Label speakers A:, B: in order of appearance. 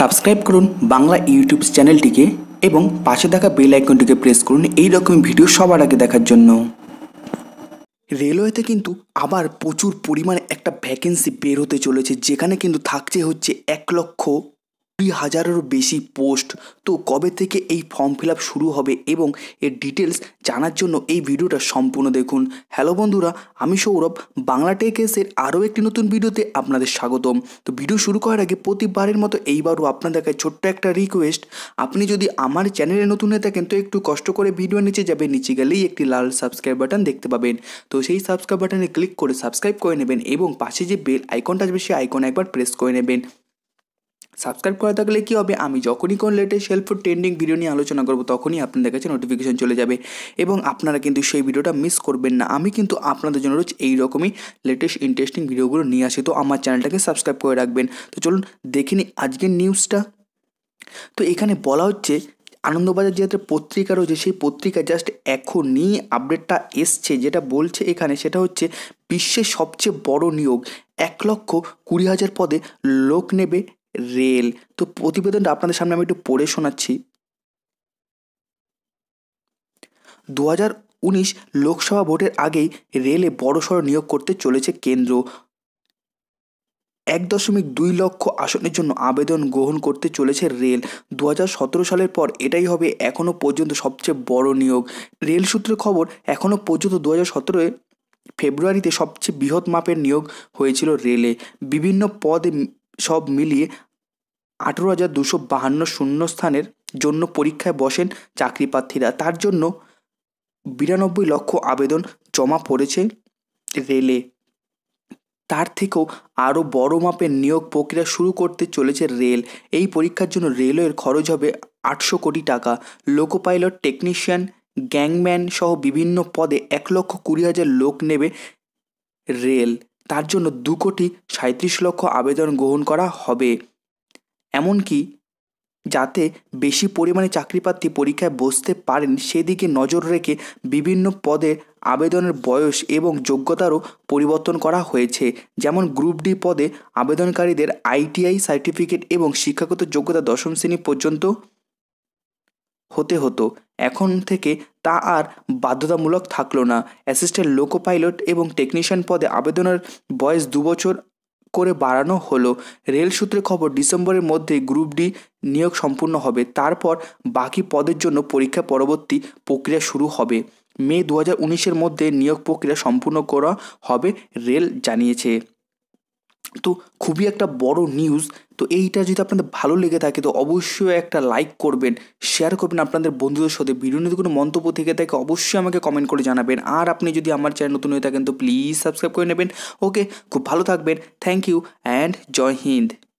A: subscribe করুন Bangla YouTube চ্যানেলটিকে এবং পাশে থাকা বেল আইকনটিকে প্রেস করুন এই রকম ভিডিও সবার আগে দেখার জন্য রেলওয়েতে কিন্তু আবার প্রচুর পরিমাণে একটা ভ্যাকেন্সি বের হতে চলেছে যেখানে কিন্তু থাকছে হচ্ছে এক লক্ষ কুড়ি হাজারেরও বেশি পোস্ট তো কবে থেকে এই ফর্ম ফিল শুরু হবে এবং এর ডিটেলস জানার জন্য এই ভিডিওটা সম্পূর্ণ দেখুন হ্যালো বন্ধুরা আমি সৌরভ বাংলা টেকেসের আরও একটি নতুন ভিডিওতে আপনাদের স্বাগতম তো ভিডিও শুরু করার আগে প্রতিবারের মতো এইবারও আপনাদের কাছে ছোট্ট একটা রিকোয়েস্ট আপনি যদি আমার চ্যানেলে নতুন হয়ে থাকেন তো একটু কষ্ট করে ভিডিও নিচে যাবে নিচে গেলেই একটি লাল সাবস্ক্রাইব বাটন দেখতে পাবেন তো সেই সাবস্ক্রাইব বাটনে ক্লিক করে সাবস্ক্রাইব করে নেবেন এবং পাশে যে বেল আইকনটা আসবে সেই আইকন একবার প্রেস করে নেবেন সাবস্ক্রাইব করে থাকলে কী হবে আমি যখনই কোনো লেটেস্ট হেল্পফুল ট্রেন্ডিং ভিডিও নিয়ে আলোচনা করবো তখনই আপনাদের কাছে নোটিফিকেশন চলে যাবে এবং আপনারা কিন্তু সেই ভিডিওটা মিস করবেন না আমি কিন্তু আপনাদের জন্য রোজ এই রকমই লেটেস্ট ইন্টারেস্টিং ভিডিওগুলো নিয়ে আসি তো আমার চ্যানেলটাকে সাবস্ক্রাইব করে রাখবেন তো চলুন দেখে নিই আজকের নিউজটা তো এখানে বলা হচ্ছে আনন্দবাজার যে একটা পত্রিকা রয়েছে সেই পত্রিকা জাস্ট এখনই আপডেটটা এসছে যেটা বলছে এখানে সেটা হচ্ছে বিশ্বের সবচেয়ে বড় নিয়োগ এক লক্ষ কুড়ি হাজার পদে লোক নেবে রেল তো প্রতিবেদনটা আপনাদের সামনে আমি একটু পড়ে শোনাচ্ছি দু হাজার উনিশ লোকসভা ভোটের আগেই রেলে বড়সড় নিয়োগ করতে চলেছে কেন্দ্র এক দশমিক দুই লক্ষ আসনের জন্য আবেদন গ্রহণ করতে চলেছে রেল দু সালের পর এটাই হবে এখনও পর্যন্ত সবচেয়ে বড় নিয়োগ রেল সূত্রে খবর এখনও পর্যন্ত দু হাজার ফেব্রুয়ারিতে সবচেয়ে বৃহৎ মাপের নিয়োগ হয়েছিল রেলে বিভিন্ন পদে সব মিলিয়ে আঠেরো হাজার দুশো বাহান্ন শূন্যস্থানের জন্য পরীক্ষায় বসেন চাকরি প্রার্থীরা তার জন্য বিরানব্বই লক্ষ আবেদন জমা পড়েছে রেলে তার থেকেও আরও বড় মাপের নিয়োগ প্রক্রিয়া শুরু করতে চলেছে রেল এই পরীক্ষার জন্য রেলওয়ের খরচ হবে আটশো কোটি টাকা লোকো পাইলট টেকনিশিয়ান গ্যাংম্যান সহ বিভিন্ন পদে এক লক্ষ কুড়ি হাজার লোক নেবে রেল তার জন্য দু কোটি সাঁত্রিশ লক্ষ আবেদন গ্রহণ করা হবে এমনকি যাতে বেশি পরিমাণে চাকরিপ্রার্থী পরীক্ষায় বসতে পারেন সেদিকে নজর রেখে বিভিন্ন পদের আবেদনের বয়স এবং যোগ্যতারও পরিবর্তন করা হয়েছে যেমন গ্রুপ ডি পদে আবেদনকারীদের আইটিআই সার্টিফিকেট এবং শিক্ষাগত যোগ্যতা দশম শ্রেণী পর্যন্ত হতে হতো এখন থেকে তা আর বাধ্যতামূলক থাকলো না অ্যাসিস্ট্যান্ট লোকো পাইলট এবং টেকনিশিয়ান পদে আবেদনের বয়স দুবছর করে বাড়ানো হলো রেল সূত্রে খবর ডিসেম্বরের মধ্যে গ্রুপ ডি নিয়োগ সম্পূর্ণ হবে তারপর বাকি পদের জন্য পরীক্ষা পরবর্তী প্রক্রিয়া শুরু হবে মে দু হাজার মধ্যে নিয়োগ প্রক্রিয়া সম্পূর্ণ করা হবে রেল জানিয়েছে তো খুবই একটা বড় নিউজ তো এইটা যদি আপনাদের ভালো লেগে থাকে তো অবশ্যই একটা লাইক করবেন শেয়ার করবেন আপনাদের বন্ধুদের সাথে ভিডিও নিয়ে কোনো মন্তব্য থেকে থাকে অবশ্যই আমাকে কমেন্ট করে জানাবেন আর আপনি যদি আমার চ্যানেল নতুন হয়ে থাকেন তো প্লিজ সাবস্ক্রাইব করে নেবেন ওকে খুব ভালো থাকবেন থ্যাংক ইউ অ্যান্ড জয় হিন্দ